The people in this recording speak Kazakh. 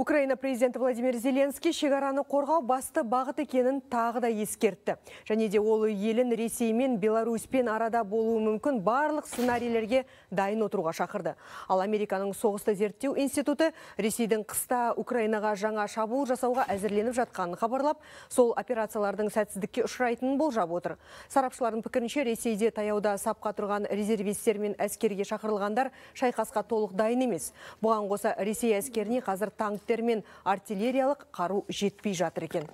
Украина президенті Владимир Зеленский шекараны қорғау басты бағыт екенін тағы да ескертті. Және де ол елін Ресеймен, Беларусьпен арада болуы мүмкін барлық сценарийлерге дайын отыруға шақырды. Ал Американың соғысты зерттеу институты Ресейдің қыста Украинаға жаңа шабуыл жасауға әзірленіп жатқанын хабарлап, сол операциялардың сәтсіздікке ұшырайтынын болжап отыр. Сарапшылардың пікірінше Ресейде таяуда сапқа тұрған резервистер мен әскерге шақырылғандар шайқасқа толық дайын емес. Бұған қоса Ресей әскеріне қазір танк танктер мен артиллериялық қару жетпей жатыр екен